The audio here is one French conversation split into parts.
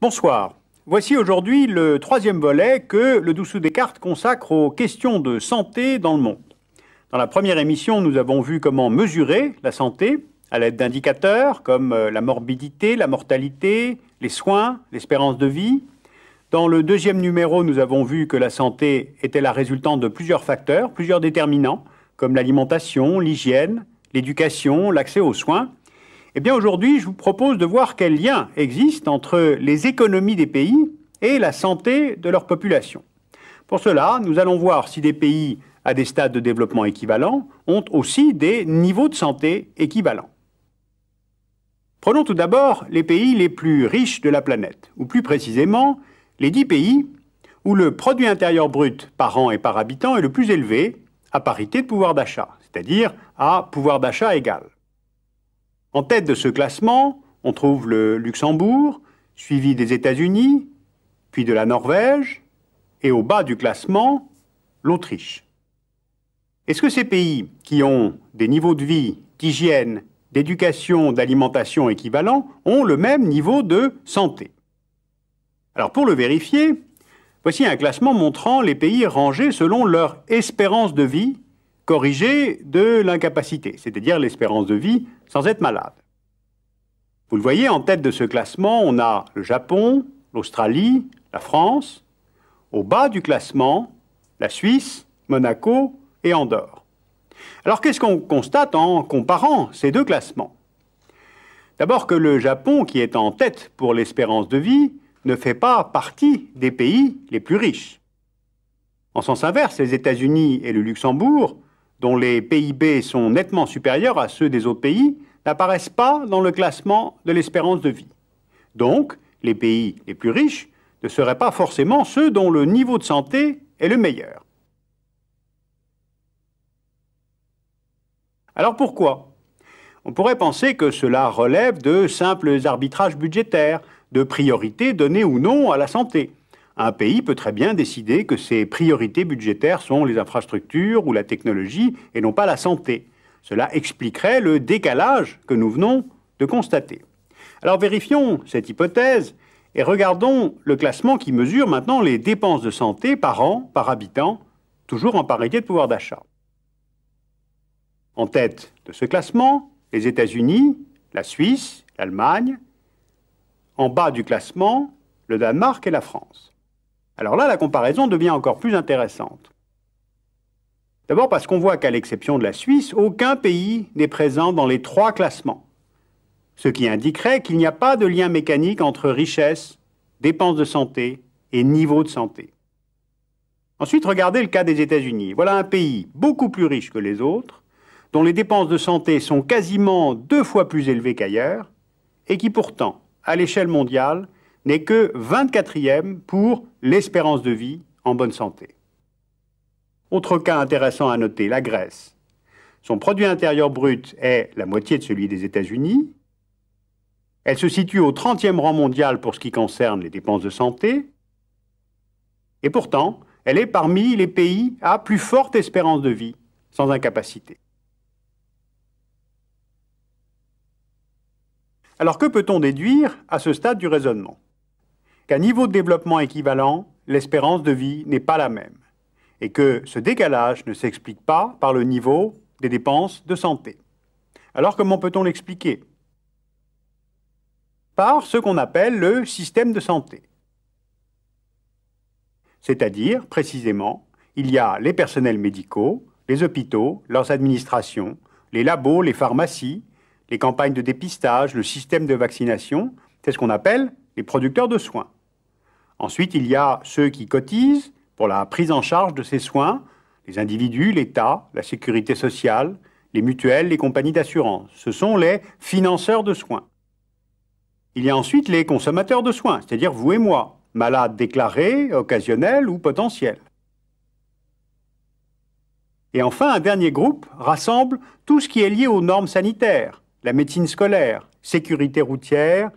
Bonsoir. Voici aujourd'hui le troisième volet que le Dessous des cartes consacre aux questions de santé dans le monde. Dans la première émission, nous avons vu comment mesurer la santé à l'aide d'indicateurs comme euh, la morbidité, la mortalité, les soins, l'espérance de vie. Dans le deuxième numéro, nous avons vu que la santé était la résultante de plusieurs facteurs, plusieurs déterminants, comme l'alimentation, l'hygiène, l'éducation, l'accès aux soins. Eh bien aujourd'hui, je vous propose de voir quel lien existe entre les économies des pays et la santé de leur population. Pour cela, nous allons voir si des pays à des stades de développement équivalents ont aussi des niveaux de santé équivalents. Prenons tout d'abord les pays les plus riches de la planète, ou plus précisément les dix pays où le produit intérieur brut par an et par habitant est le plus élevé à parité de pouvoir d'achat, c'est-à-dire à pouvoir d'achat égal. En tête de ce classement, on trouve le Luxembourg, suivi des États-Unis, puis de la Norvège, et au bas du classement, l'Autriche. Est-ce que ces pays qui ont des niveaux de vie, d'hygiène, d'éducation, d'alimentation équivalents ont le même niveau de santé Alors pour le vérifier, voici un classement montrant les pays rangés selon leur espérance de vie corrigée de l'incapacité, c'est-à-dire l'espérance de vie sans être malade. Vous le voyez, en tête de ce classement, on a le Japon, l'Australie, la France. Au bas du classement, la Suisse, Monaco et Andorre. Alors qu'est-ce qu'on constate en comparant ces deux classements D'abord que le Japon, qui est en tête pour l'espérance de vie, ne fait pas partie des pays les plus riches. En sens inverse, les États-Unis et le Luxembourg dont les PIB sont nettement supérieurs à ceux des autres pays, n'apparaissent pas dans le classement de l'espérance de vie. Donc, les pays les plus riches ne seraient pas forcément ceux dont le niveau de santé est le meilleur. Alors pourquoi On pourrait penser que cela relève de simples arbitrages budgétaires, de priorités données ou non à la santé. Un pays peut très bien décider que ses priorités budgétaires sont les infrastructures ou la technologie et non pas la santé. Cela expliquerait le décalage que nous venons de constater. Alors vérifions cette hypothèse et regardons le classement qui mesure maintenant les dépenses de santé par an, par habitant, toujours en parité de pouvoir d'achat. En tête de ce classement, les États-Unis, la Suisse, l'Allemagne. En bas du classement, le Danemark et la France. Alors là, la comparaison devient encore plus intéressante. D'abord parce qu'on voit qu'à l'exception de la Suisse, aucun pays n'est présent dans les trois classements, ce qui indiquerait qu'il n'y a pas de lien mécanique entre richesse, dépenses de santé et niveau de santé. Ensuite, regardez le cas des États-Unis. Voilà un pays beaucoup plus riche que les autres, dont les dépenses de santé sont quasiment deux fois plus élevées qu'ailleurs, et qui pourtant, à l'échelle mondiale, n'est que 24e pour l'espérance de vie en bonne santé. Autre cas intéressant à noter, la Grèce. Son produit intérieur brut est la moitié de celui des États-Unis. Elle se situe au 30e rang mondial pour ce qui concerne les dépenses de santé. Et pourtant, elle est parmi les pays à plus forte espérance de vie, sans incapacité. Alors que peut-on déduire à ce stade du raisonnement qu'à niveau de développement équivalent, l'espérance de vie n'est pas la même, et que ce décalage ne s'explique pas par le niveau des dépenses de santé. Alors comment peut-on l'expliquer Par ce qu'on appelle le système de santé. C'est-à-dire, précisément, il y a les personnels médicaux, les hôpitaux, leurs administrations, les labos, les pharmacies, les campagnes de dépistage, le système de vaccination, c'est ce qu'on appelle les producteurs de soins. Ensuite, il y a ceux qui cotisent pour la prise en charge de ces soins, les individus, l'État, la sécurité sociale, les mutuelles, les compagnies d'assurance. Ce sont les financeurs de soins. Il y a ensuite les consommateurs de soins, c'est-à-dire vous et moi, malades déclarés, occasionnels ou potentiels. Et enfin, un dernier groupe rassemble tout ce qui est lié aux normes sanitaires, la médecine scolaire, sécurité routière,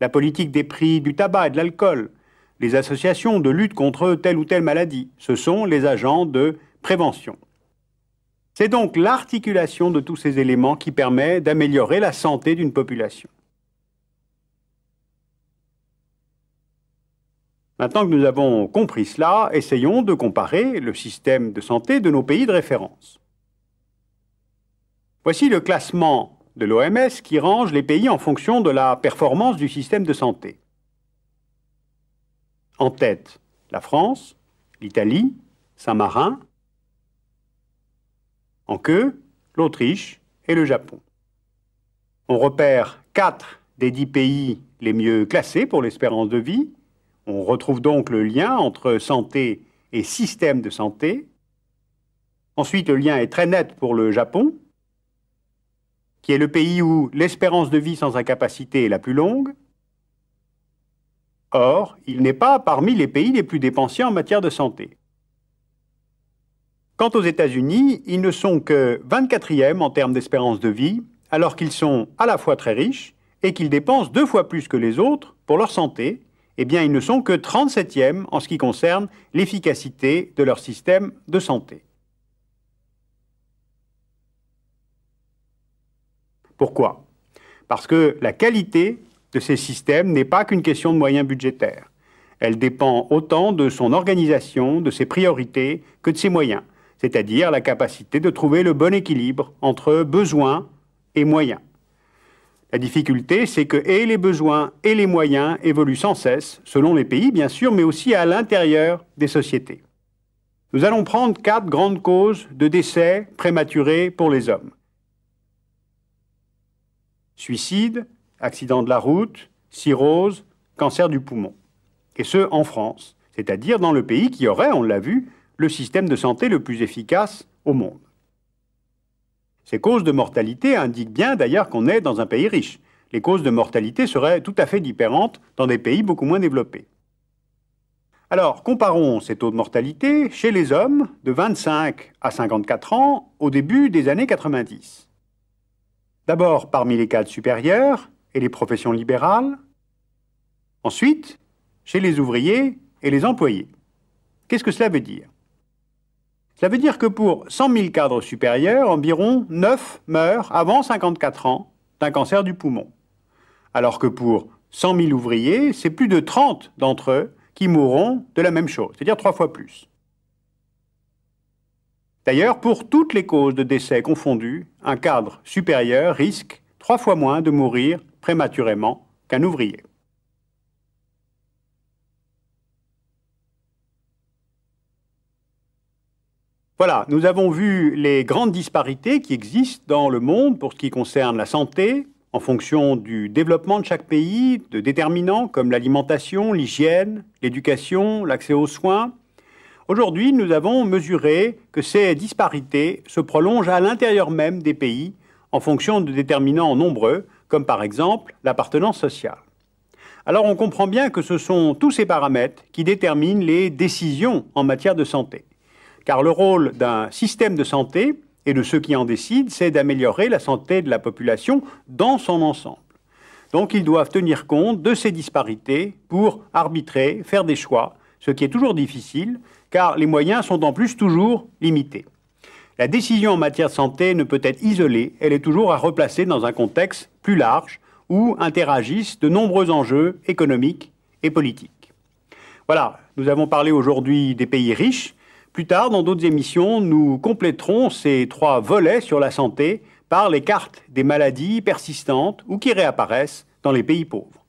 la politique des prix du tabac et de l'alcool, les associations de lutte contre telle ou telle maladie. Ce sont les agents de prévention. C'est donc l'articulation de tous ces éléments qui permet d'améliorer la santé d'une population. Maintenant que nous avons compris cela, essayons de comparer le système de santé de nos pays de référence. Voici le classement de l'OMS qui range les pays en fonction de la performance du système de santé. En tête, la France, l'Italie, Saint-Marin. En queue, l'Autriche et le Japon. On repère quatre des dix pays les mieux classés pour l'espérance de vie. On retrouve donc le lien entre santé et système de santé. Ensuite, le lien est très net pour le Japon, qui est le pays où l'espérance de vie sans incapacité est la plus longue, Or, il n'est pas parmi les pays les plus dépensiers en matière de santé. Quant aux États-Unis, ils ne sont que 24e en termes d'espérance de vie, alors qu'ils sont à la fois très riches et qu'ils dépensent deux fois plus que les autres pour leur santé, eh bien ils ne sont que 37e en ce qui concerne l'efficacité de leur système de santé. Pourquoi Parce que la qualité de ces systèmes n'est pas qu'une question de moyens budgétaires. Elle dépend autant de son organisation, de ses priorités, que de ses moyens, c'est-à-dire la capacité de trouver le bon équilibre entre besoins et moyens. La difficulté, c'est que et les besoins et les moyens évoluent sans cesse, selon les pays bien sûr, mais aussi à l'intérieur des sociétés. Nous allons prendre quatre grandes causes de décès prématurés pour les hommes. Suicide, accident de la route, cirrhose, cancer du poumon. Et ce, en France, c'est-à-dire dans le pays qui aurait, on l'a vu, le système de santé le plus efficace au monde. Ces causes de mortalité indiquent bien d'ailleurs qu'on est dans un pays riche. Les causes de mortalité seraient tout à fait différentes dans des pays beaucoup moins développés. Alors, comparons ces taux de mortalité chez les hommes de 25 à 54 ans au début des années 90. D'abord, parmi les cadres supérieurs, et les professions libérales. Ensuite, chez les ouvriers et les employés. Qu'est-ce que cela veut dire Cela veut dire que pour 100 000 cadres supérieurs, environ 9 meurent avant 54 ans d'un cancer du poumon. Alors que pour 100 000 ouvriers, c'est plus de 30 d'entre eux qui mourront de la même chose, c'est-à-dire trois fois plus. D'ailleurs, pour toutes les causes de décès confondues, un cadre supérieur risque trois fois moins de mourir prématurément qu'un ouvrier. Voilà, nous avons vu les grandes disparités qui existent dans le monde pour ce qui concerne la santé, en fonction du développement de chaque pays, de déterminants comme l'alimentation, l'hygiène, l'éducation, l'accès aux soins. Aujourd'hui, nous avons mesuré que ces disparités se prolongent à l'intérieur même des pays, en fonction de déterminants nombreux, comme par exemple l'appartenance sociale. Alors on comprend bien que ce sont tous ces paramètres qui déterminent les décisions en matière de santé. Car le rôle d'un système de santé et de ceux qui en décident, c'est d'améliorer la santé de la population dans son ensemble. Donc ils doivent tenir compte de ces disparités pour arbitrer, faire des choix, ce qui est toujours difficile, car les moyens sont en plus toujours limités. La décision en matière de santé ne peut être isolée, elle est toujours à replacer dans un contexte plus large où interagissent de nombreux enjeux économiques et politiques. Voilà, nous avons parlé aujourd'hui des pays riches. Plus tard, dans d'autres émissions, nous compléterons ces trois volets sur la santé par les cartes des maladies persistantes ou qui réapparaissent dans les pays pauvres.